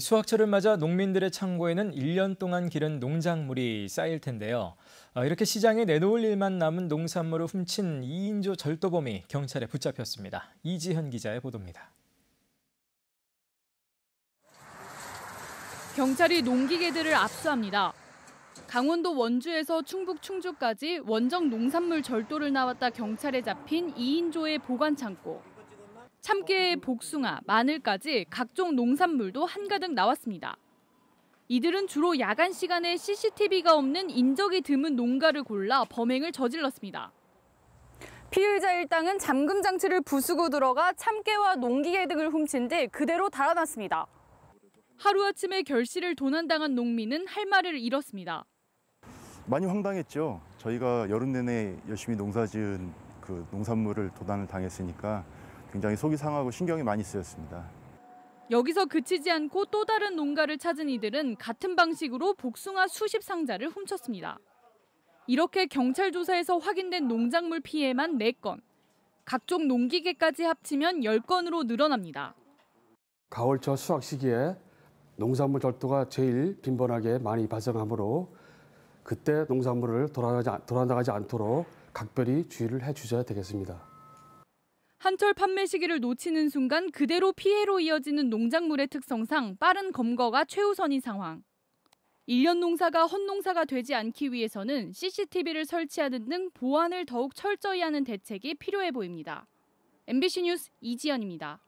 수확철을 맞아 농민들의 창고에는 1년 동안 기른 농작물이 쌓일 텐데요. 어, 이렇게 시장에 내놓을 일만 남은 농산물을 훔친 2인조 절도범이 경찰에 붙잡혔습니다. 이지현 기자의 보도입니다. 경찰이 농기계들을 압수합니다. 강원도 원주에서 충북 충주까지 원정 농산물 절도를 나왔다 경찰에 잡힌 2인조의 보관 창고. 참깨, 복숭아, 마늘까지 각종 농산물도 한가득 나왔습니다. 이들은 주로 야간 시간에 CCTV가 없는 인적이 드문 농가를 골라 범행을 저질렀습니다. 피의자 일당은 잠금 장치를 부수고 들어가 참깨와 농기계 등을 훔친 뒤 그대로 달아났습니다. 하루아침에 결실을 도난당한 농민은 할 말을 잃었습니다. 많이 황당했죠. 저희가 여름 내내 열심히 농사지은 그 농산물을 도난을 당했으니까 굉장히 속이 상하고 신경이 많이 쓰였습니다. 여기서 그치지 않고 또 다른 농가를 찾은 이들은 같은 방식으로 복숭아 수십 상자를 훔쳤습니다. 이렇게 경찰 조사에서 확인된 농작물 피해만 4건, 각종 농기계까지 합치면 10건으로 늘어납니다. 가을철 수확 시기에 농산물 절도가 제일 빈번하게 많이 발생하므로 그때 농산물을 돌아가지, 돌아나가지 않도록 각별히 주의를 해 주셔야 되겠습니다. 한철 판매 시기를 놓치는 순간 그대로 피해로 이어지는 농작물의 특성상 빠른 검거가 최우선인 상황. 일련 농사가 헛농사가 되지 않기 위해서는 CCTV를 설치하는 등 보안을 더욱 철저히 하는 대책이 필요해 보입니다. MBC 뉴스 이지연입니다.